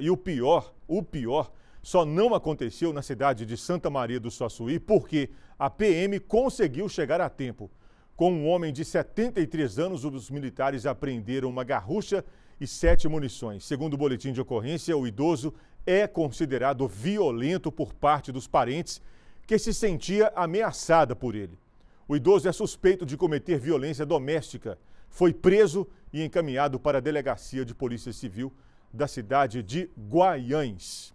E o pior, o pior, só não aconteceu na cidade de Santa Maria do Suaçuí porque a PM conseguiu chegar a tempo. Com um homem de 73 anos, os militares apreenderam uma garrucha e sete munições. Segundo o boletim de ocorrência, o idoso é considerado violento por parte dos parentes, que se sentia ameaçada por ele. O idoso é suspeito de cometer violência doméstica. Foi preso e encaminhado para a delegacia de polícia civil da cidade de Guaiães.